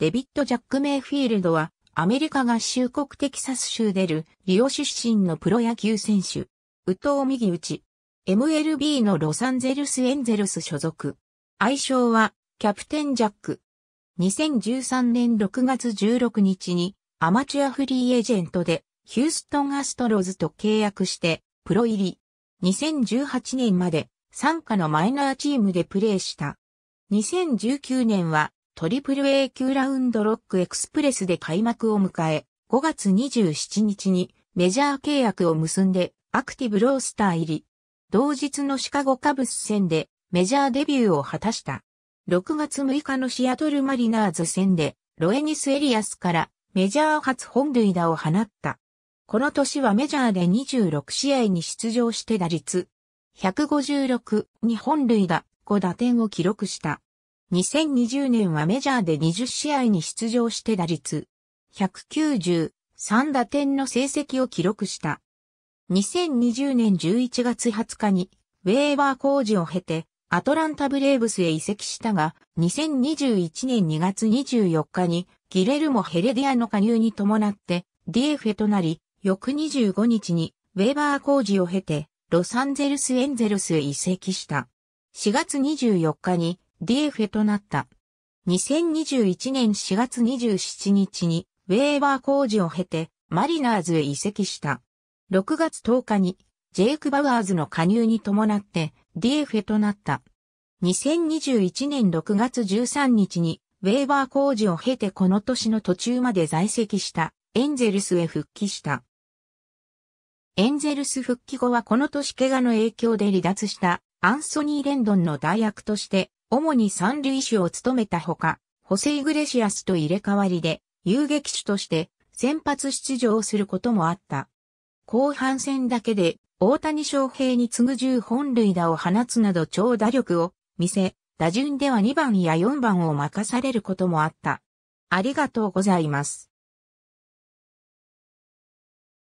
デビット・ジャック・メイフィールドは、アメリカ合衆国テキサス州出る、リオ出身のプロ野球選手。宇藤右打ち。MLB のロサンゼルス・エンゼルス所属。愛称は、キャプテン・ジャック。2013年6月16日に、アマチュアフリーエージェントで、ヒューストン・アストロズと契約して、プロ入り。2018年まで、参加のマイナーチームでプレーした。2019年は、トリプル A 級ラウンドロックエクスプレスで開幕を迎え、5月27日にメジャー契約を結んでアクティブロースター入り。同日のシカゴカブス戦でメジャーデビューを果たした。6月6日のシアトルマリナーズ戦でロエニス・エリアスからメジャー初本塁打を放った。この年はメジャーで26試合に出場して打率156に本塁打5打点を記録した。2020年はメジャーで20試合に出場して打率193打点の成績を記録した。2020年11月20日にウェーバー工事を経てアトランタブレーブスへ移籍したが2021年2月24日にギレルモ・ヘレディアの加入に伴って DF ェとなり翌25日にウェーバー工事を経てロサンゼルスエンゼルスへ移籍した。4月24日にディエフェとなった。2021年4月27日にウェーバー工事を経てマリナーズへ移籍した。6月10日にジェイク・バウアーズの加入に伴ってディエフェとなった。2021年6月13日にウェーバー工事を経てこの年の途中まで在籍したエンゼルスへ復帰した。エンゼルス復帰後はこの年怪我の影響で離脱したアンソニー・レンドンの代役として主に三塁手を務めたほか、ホセイグレシアスと入れ替わりで、遊撃手として先発出場することもあった。後半戦だけで、大谷翔平に次ぐ十本塁打を放つなど長打力を見せ、打順では2番や4番を任されることもあった。ありがとうございます。